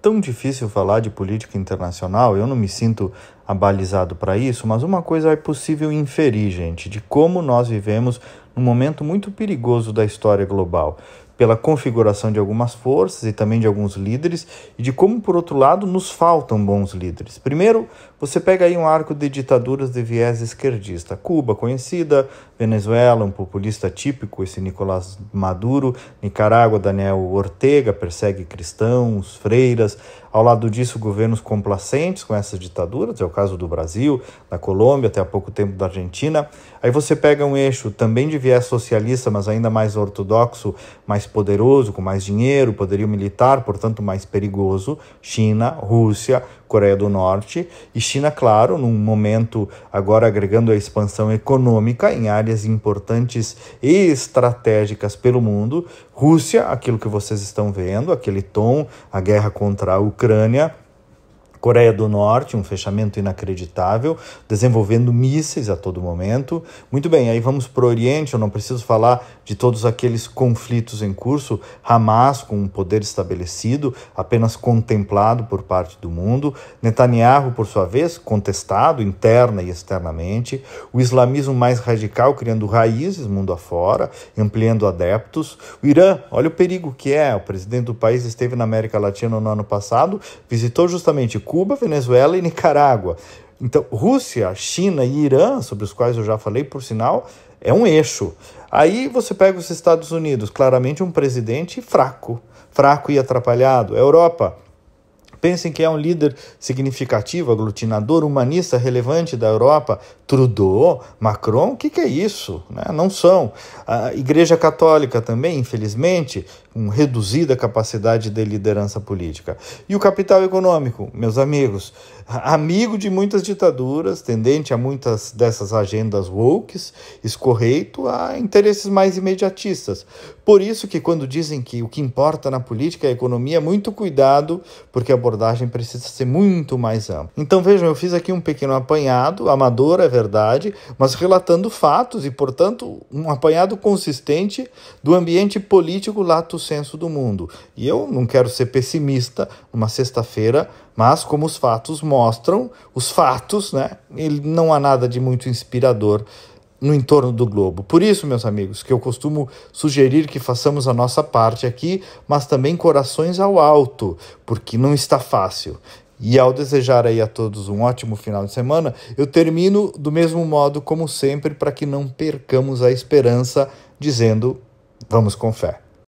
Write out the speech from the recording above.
tão difícil falar de política internacional, eu não me sinto abalizado para isso, mas uma coisa é possível inferir, gente, de como nós vivemos num momento muito perigoso da história global pela configuração de algumas forças e também de alguns líderes, e de como, por outro lado, nos faltam bons líderes. Primeiro, você pega aí um arco de ditaduras de viés esquerdista. Cuba, conhecida, Venezuela, um populista típico, esse Nicolás Maduro, Nicarágua, Daniel Ortega, persegue cristãos, freiras, ao lado disso, governos complacentes com essas ditaduras, é o caso do Brasil, da Colômbia, até há pouco tempo da Argentina. Aí você pega um eixo também de viés socialista, mas ainda mais ortodoxo, mais poderoso, com mais dinheiro, poderio militar, portanto mais perigoso, China, Rússia, Coreia do Norte e China, claro, num momento agora agregando a expansão econômica em áreas importantes e estratégicas pelo mundo, Rússia, aquilo que vocês estão vendo, aquele tom, a guerra contra a Ucrânia, Ucrânia Coreia do Norte, um fechamento inacreditável, desenvolvendo mísseis a todo momento. Muito bem, aí vamos para o Oriente, eu não preciso falar de todos aqueles conflitos em curso. Hamas, com um poder estabelecido, apenas contemplado por parte do mundo. Netanyahu, por sua vez, contestado interna e externamente. O islamismo mais radical, criando raízes mundo afora, ampliando adeptos. O Irã, olha o perigo que é. O presidente do país esteve na América Latina no ano passado, visitou justamente Cuba, Venezuela e Nicarágua. Então, Rússia, China e Irã, sobre os quais eu já falei, por sinal, é um eixo. Aí você pega os Estados Unidos, claramente um presidente fraco, fraco e atrapalhado. A Europa, Pensem que é um líder significativo, aglutinador, humanista relevante da Europa. Trudeau, Macron, o que, que é isso? Né? Não são. A Igreja Católica também, infelizmente, com reduzida capacidade de liderança política. E o capital econômico, meus amigos, amigo de muitas ditaduras, tendente a muitas dessas agendas woke, escorreito a interesses mais imediatistas. Por isso que quando dizem que o que importa na política é a economia, muito cuidado, porque a abordagem precisa ser muito mais ampla. Então vejam, eu fiz aqui um pequeno apanhado, amador é verdade, mas relatando fatos e, portanto, um apanhado consistente do ambiente político lato senso do mundo. E eu não quero ser pessimista numa sexta-feira, mas como os fatos mostram, os fatos, né? Ele não há nada de muito inspirador no entorno do globo. Por isso, meus amigos, que eu costumo sugerir que façamos a nossa parte aqui, mas também corações ao alto, porque não está fácil. E ao desejar aí a todos um ótimo final de semana, eu termino do mesmo modo como sempre para que não percamos a esperança, dizendo: vamos com fé.